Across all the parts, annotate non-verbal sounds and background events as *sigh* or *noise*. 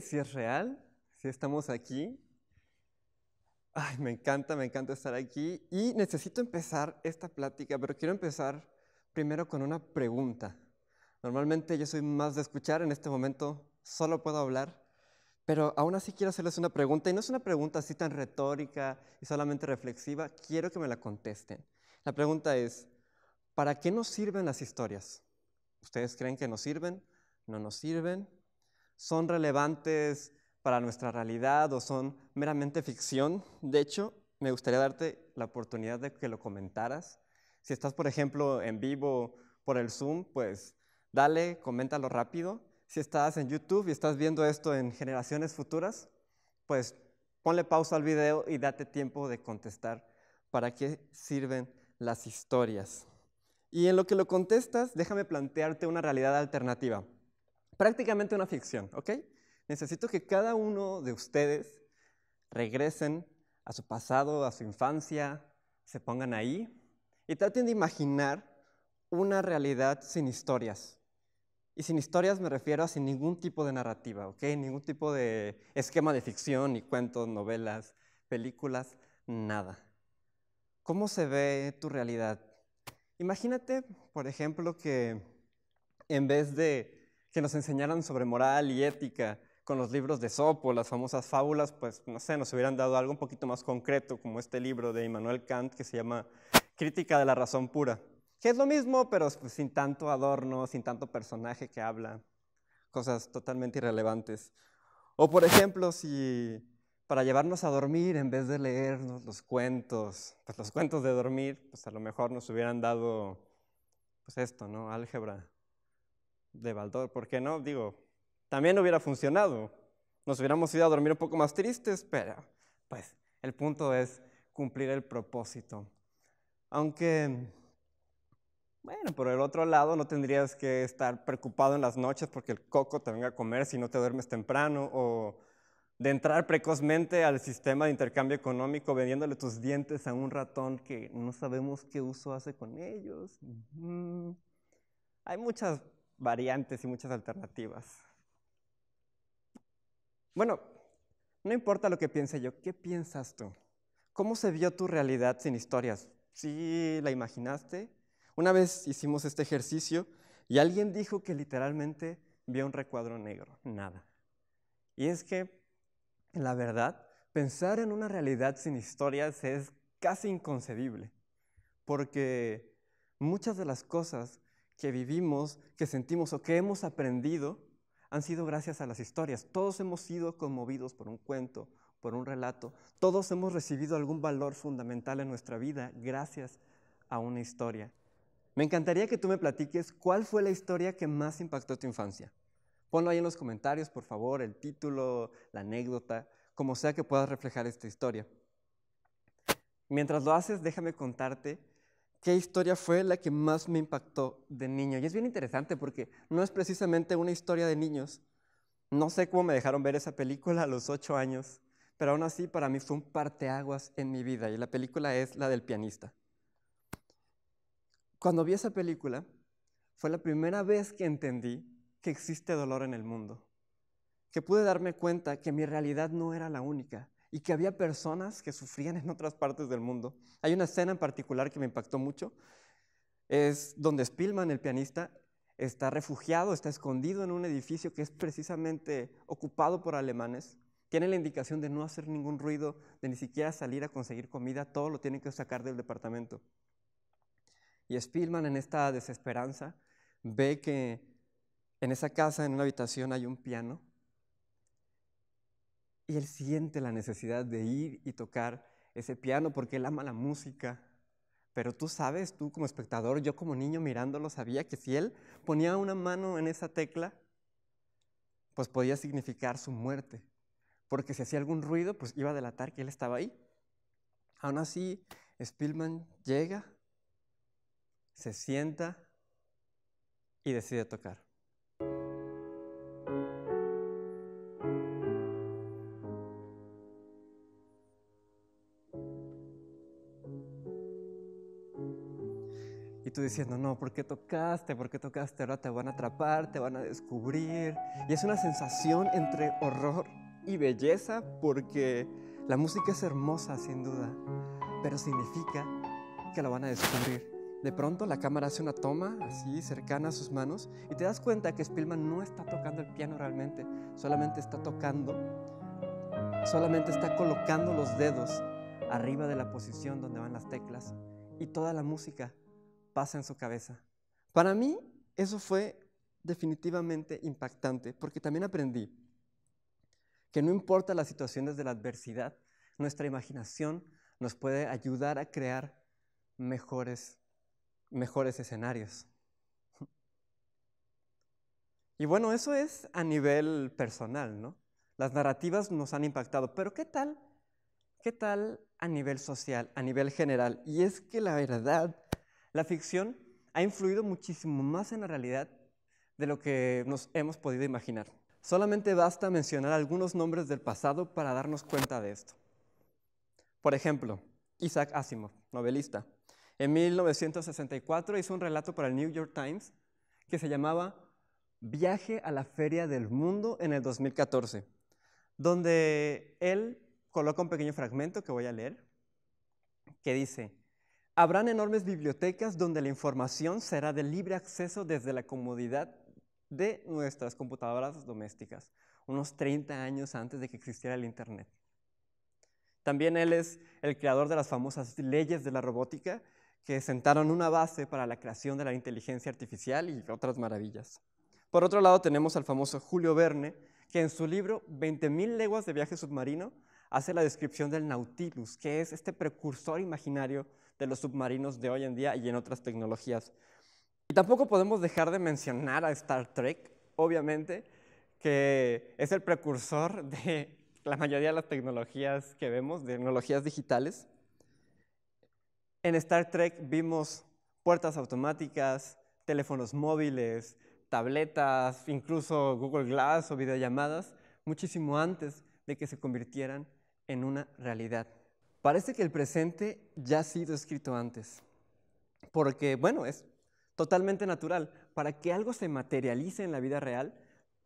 si es real, si estamos aquí. Ay, me encanta, me encanta estar aquí. Y necesito empezar esta plática, pero quiero empezar primero con una pregunta. Normalmente yo soy más de escuchar, en este momento solo puedo hablar, pero aún así quiero hacerles una pregunta, y no es una pregunta así tan retórica y solamente reflexiva, quiero que me la contesten. La pregunta es, ¿para qué nos sirven las historias? ¿Ustedes creen que nos sirven? ¿No nos sirven? son relevantes para nuestra realidad o son meramente ficción. De hecho, me gustaría darte la oportunidad de que lo comentaras. Si estás, por ejemplo, en vivo por el Zoom, pues dale, coméntalo rápido. Si estás en YouTube y estás viendo esto en generaciones futuras, pues ponle pausa al video y date tiempo de contestar para qué sirven las historias. Y en lo que lo contestas, déjame plantearte una realidad alternativa prácticamente una ficción, ¿ok? Necesito que cada uno de ustedes regresen a su pasado, a su infancia, se pongan ahí y traten de imaginar una realidad sin historias. Y sin historias me refiero a sin ningún tipo de narrativa, ¿ok? Ningún tipo de esquema de ficción, ni cuentos, novelas, películas, nada. ¿Cómo se ve tu realidad? Imagínate, por ejemplo, que en vez de que nos enseñaran sobre moral y ética con los libros de Sopo, las famosas fábulas, pues no sé, nos hubieran dado algo un poquito más concreto, como este libro de Immanuel Kant que se llama Crítica de la Razón Pura, que es lo mismo, pero pues, sin tanto adorno, sin tanto personaje que habla, cosas totalmente irrelevantes. O por ejemplo, si para llevarnos a dormir, en vez de leernos los cuentos, pues los cuentos de dormir, pues a lo mejor nos hubieran dado, pues esto, ¿no? Álgebra, de valdor, ¿por qué no? Digo, también hubiera funcionado. Nos hubiéramos ido a dormir un poco más tristes, pero pues el punto es cumplir el propósito. Aunque, bueno, por el otro lado no tendrías que estar preocupado en las noches porque el coco te venga a comer si no te duermes temprano o de entrar precozmente al sistema de intercambio económico vendiéndole tus dientes a un ratón que no sabemos qué uso hace con ellos. Hay muchas variantes y muchas alternativas. Bueno, no importa lo que piense yo, ¿qué piensas tú? ¿Cómo se vio tu realidad sin historias? ¿Sí la imaginaste? Una vez hicimos este ejercicio y alguien dijo que literalmente vio un recuadro negro, nada. Y es que, la verdad, pensar en una realidad sin historias es casi inconcebible, porque muchas de las cosas que vivimos, que sentimos o que hemos aprendido han sido gracias a las historias. Todos hemos sido conmovidos por un cuento, por un relato. Todos hemos recibido algún valor fundamental en nuestra vida gracias a una historia. Me encantaría que tú me platiques cuál fue la historia que más impactó tu infancia. Ponlo ahí en los comentarios, por favor, el título, la anécdota, como sea que puedas reflejar esta historia. Mientras lo haces, déjame contarte qué historia fue la que más me impactó de niño. Y es bien interesante porque no es precisamente una historia de niños. No sé cómo me dejaron ver esa película a los ocho años, pero aún así para mí fue un parteaguas en mi vida. Y la película es la del pianista. Cuando vi esa película, fue la primera vez que entendí que existe dolor en el mundo. Que pude darme cuenta que mi realidad no era la única, y que había personas que sufrían en otras partes del mundo. Hay una escena en particular que me impactó mucho, es donde Spielman, el pianista, está refugiado, está escondido en un edificio que es precisamente ocupado por alemanes. Tiene la indicación de no hacer ningún ruido, de ni siquiera salir a conseguir comida, todo lo tiene que sacar del departamento. Y Spielman en esta desesperanza ve que en esa casa, en una habitación, hay un piano y él siente la necesidad de ir y tocar ese piano porque él ama la música. Pero tú sabes, tú como espectador, yo como niño mirándolo sabía que si él ponía una mano en esa tecla, pues podía significar su muerte. Porque si hacía algún ruido, pues iba a delatar que él estaba ahí. Aún así, Spielman llega, se sienta y decide tocar. Y tú diciendo, no, ¿por qué tocaste? ¿Por qué tocaste? Ahora te van a atrapar, te van a descubrir. Y es una sensación entre horror y belleza porque la música es hermosa, sin duda, pero significa que la van a descubrir. De pronto la cámara hace una toma así cercana a sus manos y te das cuenta que Spielman no está tocando el piano realmente, solamente está tocando, solamente está colocando los dedos arriba de la posición donde van las teclas y toda la música pasa en su cabeza. Para mí eso fue definitivamente impactante, porque también aprendí que no importa las situaciones de la adversidad, nuestra imaginación nos puede ayudar a crear mejores, mejores escenarios. Y bueno, eso es a nivel personal, ¿no? Las narrativas nos han impactado, pero ¿qué tal? ¿Qué tal a nivel social, a nivel general? Y es que la verdad la ficción ha influido muchísimo más en la realidad de lo que nos hemos podido imaginar. Solamente basta mencionar algunos nombres del pasado para darnos cuenta de esto. Por ejemplo, Isaac Asimov, novelista. En 1964 hizo un relato para el New York Times que se llamaba Viaje a la Feria del Mundo en el 2014, donde él coloca un pequeño fragmento que voy a leer, que dice, Habrán enormes bibliotecas donde la información será de libre acceso desde la comodidad de nuestras computadoras domésticas, unos 30 años antes de que existiera el Internet. También él es el creador de las famosas leyes de la robótica, que sentaron una base para la creación de la inteligencia artificial y otras maravillas. Por otro lado, tenemos al famoso Julio Verne, que en su libro 20.000 leguas de viaje submarino hace la descripción del Nautilus, que es este precursor imaginario de los submarinos de hoy en día y en otras tecnologías. Y tampoco podemos dejar de mencionar a Star Trek, obviamente, que es el precursor *laughs* de la mayoría de las tecnologías que vemos, de tecnologías digitales. En Star Trek vimos puertas automáticas, teléfonos móviles, tabletas, incluso Google Glass o videollamadas, muchísimo antes de que se convirtieran en una realidad. Parece que el presente ya ha sido escrito antes, porque, bueno, es totalmente natural. Para que algo se materialice en la vida real,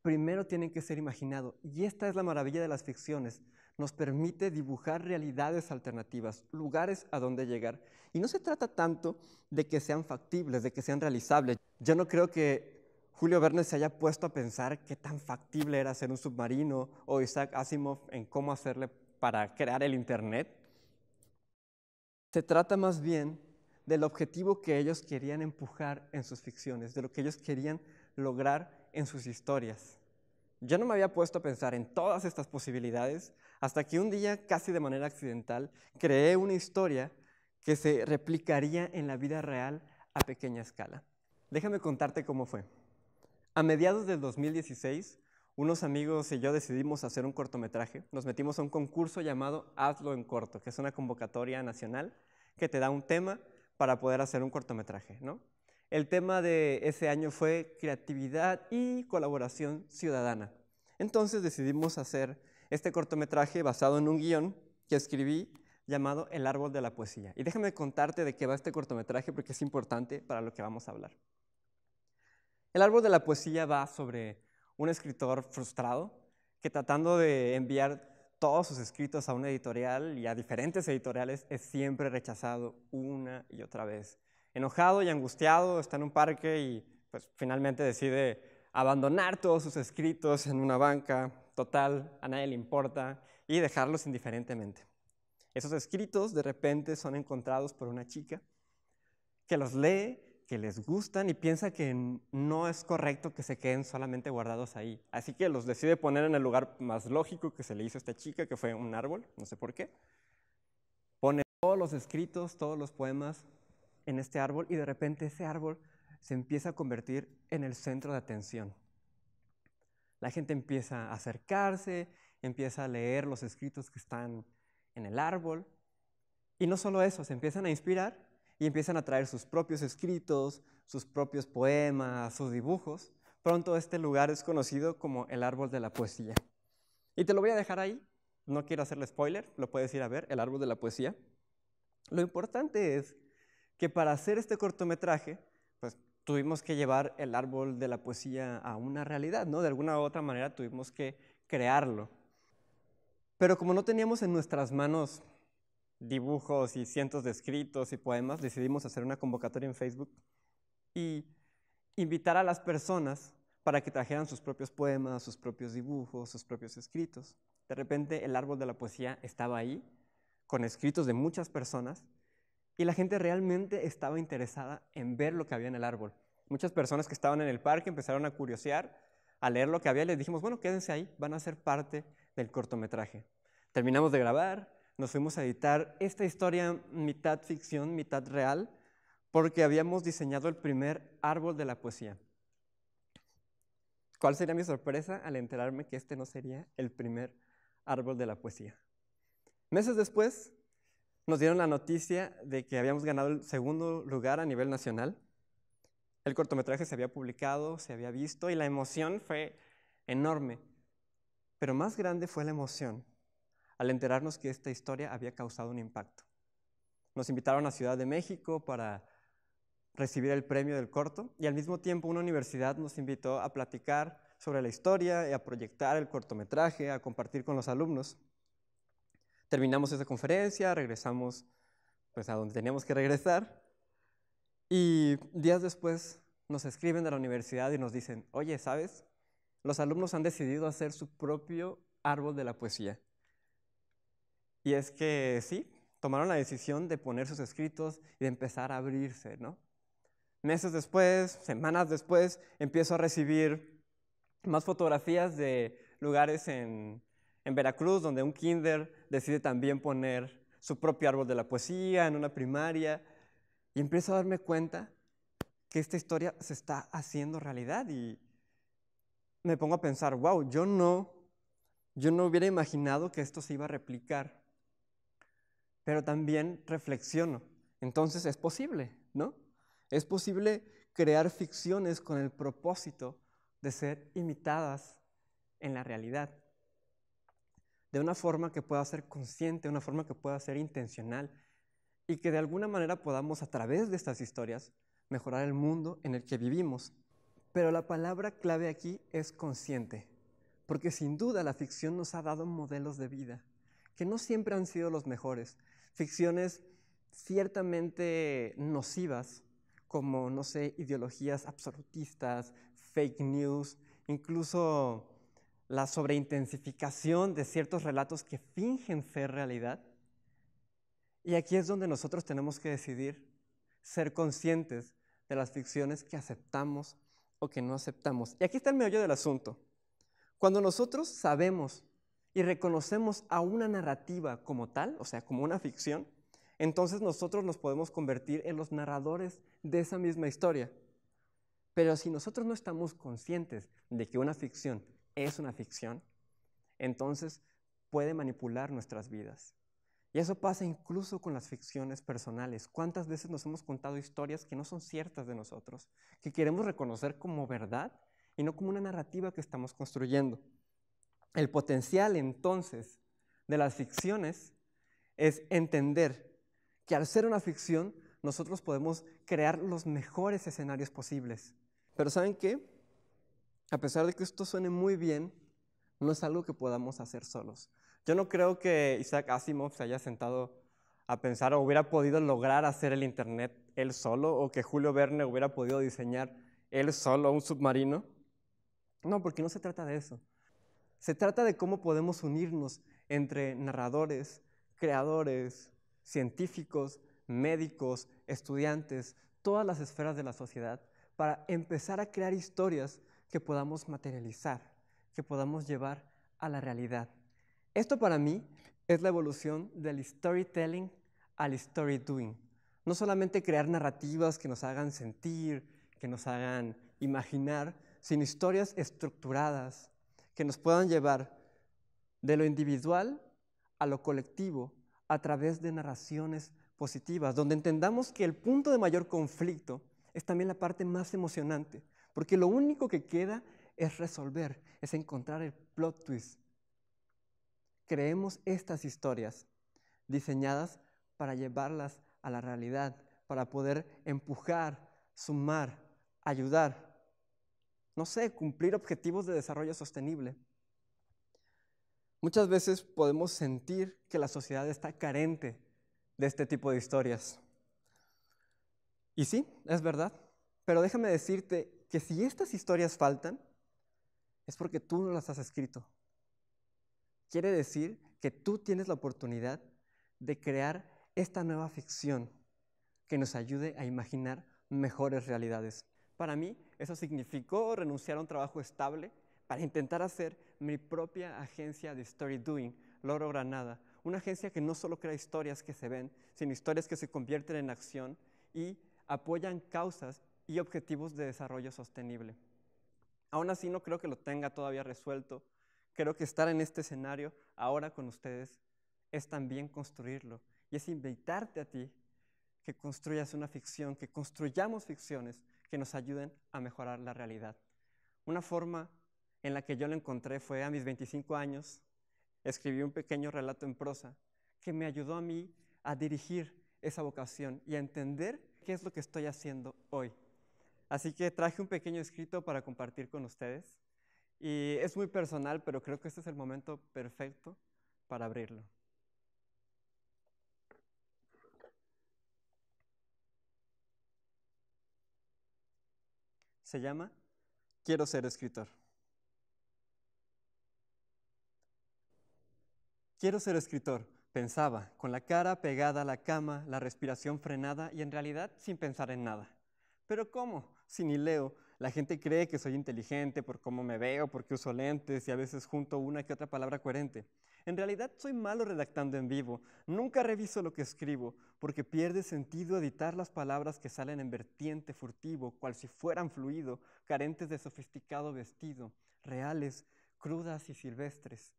primero tiene que ser imaginado. Y esta es la maravilla de las ficciones. Nos permite dibujar realidades alternativas, lugares a donde llegar. Y no se trata tanto de que sean factibles, de que sean realizables. Yo no creo que Julio Verne se haya puesto a pensar qué tan factible era ser un submarino o Isaac Asimov en cómo hacerle para crear el Internet. Se trata más bien del objetivo que ellos querían empujar en sus ficciones, de lo que ellos querían lograr en sus historias. Yo no me había puesto a pensar en todas estas posibilidades hasta que un día, casi de manera accidental, creé una historia que se replicaría en la vida real a pequeña escala. Déjame contarte cómo fue. A mediados del 2016, unos amigos y yo decidimos hacer un cortometraje. Nos metimos a un concurso llamado Hazlo en Corto, que es una convocatoria nacional que te da un tema para poder hacer un cortometraje. ¿no? El tema de ese año fue creatividad y colaboración ciudadana. Entonces decidimos hacer este cortometraje basado en un guión que escribí llamado El árbol de la poesía. Y déjame contarte de qué va este cortometraje porque es importante para lo que vamos a hablar. El árbol de la poesía va sobre un escritor frustrado que tratando de enviar todos sus escritos a una editorial y a diferentes editoriales es siempre rechazado una y otra vez. Enojado y angustiado, está en un parque y pues, finalmente decide abandonar todos sus escritos en una banca, total, a nadie le importa, y dejarlos indiferentemente. Esos escritos de repente son encontrados por una chica que los lee que les gustan y piensa que no es correcto que se queden solamente guardados ahí. Así que los decide poner en el lugar más lógico que se le hizo a esta chica, que fue un árbol, no sé por qué. Pone todos los escritos, todos los poemas en este árbol y de repente ese árbol se empieza a convertir en el centro de atención. La gente empieza a acercarse, empieza a leer los escritos que están en el árbol y no solo eso, se empiezan a inspirar y empiezan a traer sus propios escritos, sus propios poemas, sus dibujos. Pronto este lugar es conocido como el árbol de la poesía. Y te lo voy a dejar ahí, no quiero hacerle spoiler, lo puedes ir a ver, el árbol de la poesía. Lo importante es que para hacer este cortometraje, pues tuvimos que llevar el árbol de la poesía a una realidad, ¿no? De alguna u otra manera tuvimos que crearlo. Pero como no teníamos en nuestras manos dibujos y cientos de escritos y poemas, decidimos hacer una convocatoria en Facebook y invitar a las personas para que trajeran sus propios poemas, sus propios dibujos, sus propios escritos. De repente el árbol de la poesía estaba ahí, con escritos de muchas personas, y la gente realmente estaba interesada en ver lo que había en el árbol. Muchas personas que estaban en el parque empezaron a curiosear, a leer lo que había, y les dijimos, bueno, quédense ahí, van a ser parte del cortometraje. Terminamos de grabar, nos fuimos a editar esta historia mitad ficción, mitad real, porque habíamos diseñado el primer árbol de la poesía. ¿Cuál sería mi sorpresa al enterarme que este no sería el primer árbol de la poesía? Meses después, nos dieron la noticia de que habíamos ganado el segundo lugar a nivel nacional. El cortometraje se había publicado, se había visto y la emoción fue enorme. Pero más grande fue la emoción al enterarnos que esta historia había causado un impacto. Nos invitaron a Ciudad de México para recibir el premio del corto y al mismo tiempo una universidad nos invitó a platicar sobre la historia y a proyectar el cortometraje, a compartir con los alumnos. Terminamos esa conferencia, regresamos pues a donde teníamos que regresar y días después nos escriben de la universidad y nos dicen, oye, ¿sabes? Los alumnos han decidido hacer su propio árbol de la poesía. Y es que sí, tomaron la decisión de poner sus escritos y de empezar a abrirse, ¿no? Meses después, semanas después, empiezo a recibir más fotografías de lugares en, en Veracruz donde un kinder decide también poner su propio árbol de la poesía en una primaria y empiezo a darme cuenta que esta historia se está haciendo realidad y me pongo a pensar, wow, yo no, yo no hubiera imaginado que esto se iba a replicar pero también reflexiono. Entonces es posible, ¿no? Es posible crear ficciones con el propósito de ser imitadas en la realidad. De una forma que pueda ser consciente, una forma que pueda ser intencional y que de alguna manera podamos a través de estas historias mejorar el mundo en el que vivimos. Pero la palabra clave aquí es consciente, porque sin duda la ficción nos ha dado modelos de vida que no siempre han sido los mejores, ficciones ciertamente nocivas, como, no sé, ideologías absolutistas, fake news, incluso la sobreintensificación de ciertos relatos que fingen ser realidad. Y aquí es donde nosotros tenemos que decidir ser conscientes de las ficciones que aceptamos o que no aceptamos. Y aquí está el meollo del asunto. Cuando nosotros sabemos y reconocemos a una narrativa como tal, o sea, como una ficción, entonces nosotros nos podemos convertir en los narradores de esa misma historia. Pero si nosotros no estamos conscientes de que una ficción es una ficción, entonces puede manipular nuestras vidas. Y eso pasa incluso con las ficciones personales. ¿Cuántas veces nos hemos contado historias que no son ciertas de nosotros, que queremos reconocer como verdad y no como una narrativa que estamos construyendo? El potencial entonces de las ficciones es entender que al ser una ficción nosotros podemos crear los mejores escenarios posibles. Pero ¿saben qué? A pesar de que esto suene muy bien, no es algo que podamos hacer solos. Yo no creo que Isaac Asimov se haya sentado a pensar o hubiera podido lograr hacer el Internet él solo o que Julio Verne hubiera podido diseñar él solo un submarino. No, porque no se trata de eso. Se trata de cómo podemos unirnos entre narradores, creadores, científicos, médicos, estudiantes, todas las esferas de la sociedad, para empezar a crear historias que podamos materializar, que podamos llevar a la realidad. Esto para mí es la evolución del storytelling al story doing. No solamente crear narrativas que nos hagan sentir, que nos hagan imaginar, sino historias estructuradas, que nos puedan llevar de lo individual a lo colectivo a través de narraciones positivas, donde entendamos que el punto de mayor conflicto es también la parte más emocionante, porque lo único que queda es resolver, es encontrar el plot twist. Creemos estas historias diseñadas para llevarlas a la realidad, para poder empujar, sumar, ayudar no sé, cumplir objetivos de desarrollo sostenible. Muchas veces podemos sentir que la sociedad está carente de este tipo de historias. Y sí, es verdad, pero déjame decirte que si estas historias faltan, es porque tú no las has escrito. Quiere decir que tú tienes la oportunidad de crear esta nueva ficción que nos ayude a imaginar mejores realidades. Para mí, eso significó renunciar a un trabajo estable para intentar hacer mi propia agencia de story doing, Loro Granada, una agencia que no solo crea historias que se ven, sino historias que se convierten en acción y apoyan causas y objetivos de desarrollo sostenible. Aún así, no creo que lo tenga todavía resuelto. Creo que estar en este escenario ahora con ustedes es también construirlo y es invitarte a ti que construyas una ficción, que construyamos ficciones que nos ayuden a mejorar la realidad. Una forma en la que yo lo encontré fue a mis 25 años, escribí un pequeño relato en prosa que me ayudó a mí a dirigir esa vocación y a entender qué es lo que estoy haciendo hoy. Así que traje un pequeño escrito para compartir con ustedes y es muy personal, pero creo que este es el momento perfecto para abrirlo. Se llama Quiero ser escritor. Quiero ser escritor, pensaba, con la cara pegada a la cama, la respiración frenada y en realidad sin pensar en nada. Pero ¿cómo? Si ni leo, la gente cree que soy inteligente por cómo me veo, porque uso lentes y a veces junto una que otra palabra coherente. En realidad soy malo redactando en vivo, nunca reviso lo que escribo, porque pierde sentido editar las palabras que salen en vertiente furtivo, cual si fueran fluido, carentes de sofisticado vestido, reales, crudas y silvestres.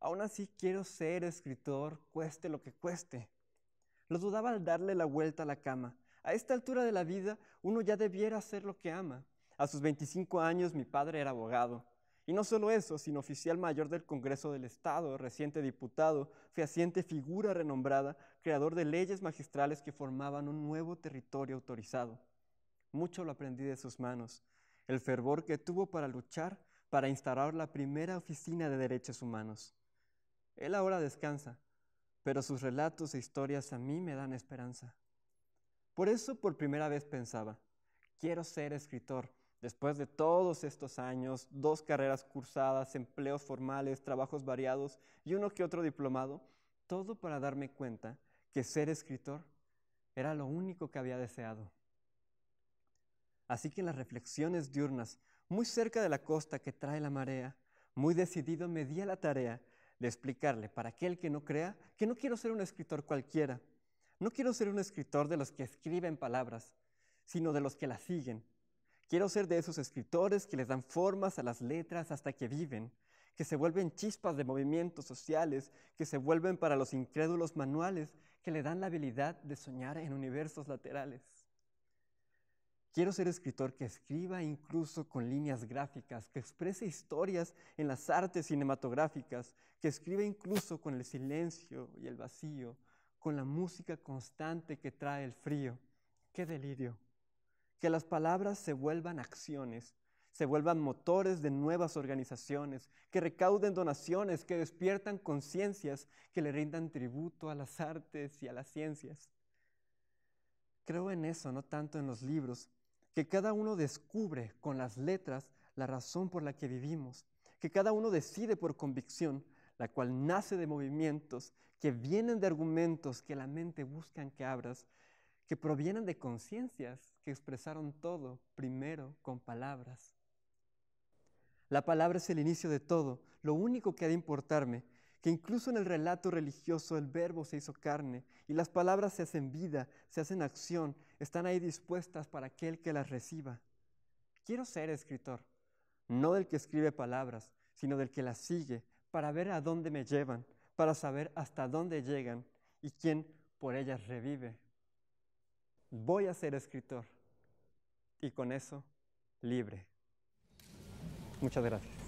Aún así quiero ser escritor, cueste lo que cueste. Lo dudaba al darle la vuelta a la cama. A esta altura de la vida, uno ya debiera hacer lo que ama. A sus 25 años mi padre era abogado. Y no solo eso, sino oficial mayor del Congreso del Estado, reciente diputado, fehaciente figura renombrada, creador de leyes magistrales que formaban un nuevo territorio autorizado. Mucho lo aprendí de sus manos, el fervor que tuvo para luchar para instaurar la primera oficina de derechos humanos. Él ahora descansa, pero sus relatos e historias a mí me dan esperanza. Por eso por primera vez pensaba, quiero ser escritor Después de todos estos años, dos carreras cursadas, empleos formales, trabajos variados y uno que otro diplomado, todo para darme cuenta que ser escritor era lo único que había deseado. Así que en las reflexiones diurnas, muy cerca de la costa que trae la marea, muy decidido me di a la tarea de explicarle para aquel que no crea que no quiero ser un escritor cualquiera, no quiero ser un escritor de los que escriben palabras, sino de los que las siguen Quiero ser de esos escritores que les dan formas a las letras hasta que viven, que se vuelven chispas de movimientos sociales, que se vuelven para los incrédulos manuales, que le dan la habilidad de soñar en universos laterales. Quiero ser escritor que escriba incluso con líneas gráficas, que exprese historias en las artes cinematográficas, que escriba incluso con el silencio y el vacío, con la música constante que trae el frío. ¡Qué delirio! que las palabras se vuelvan acciones, se vuelvan motores de nuevas organizaciones, que recauden donaciones, que despiertan conciencias, que le rindan tributo a las artes y a las ciencias. Creo en eso, no tanto en los libros, que cada uno descubre con las letras la razón por la que vivimos, que cada uno decide por convicción, la cual nace de movimientos que vienen de argumentos que la mente buscan que abras, que provienen de conciencias expresaron todo primero con palabras. La palabra es el inicio de todo, lo único que ha de importarme, que incluso en el relato religioso el verbo se hizo carne y las palabras se hacen vida, se hacen acción, están ahí dispuestas para aquel que las reciba. Quiero ser escritor, no del que escribe palabras, sino del que las sigue, para ver a dónde me llevan, para saber hasta dónde llegan y quién por ellas revive. Voy a ser escritor y con eso libre. Muchas gracias.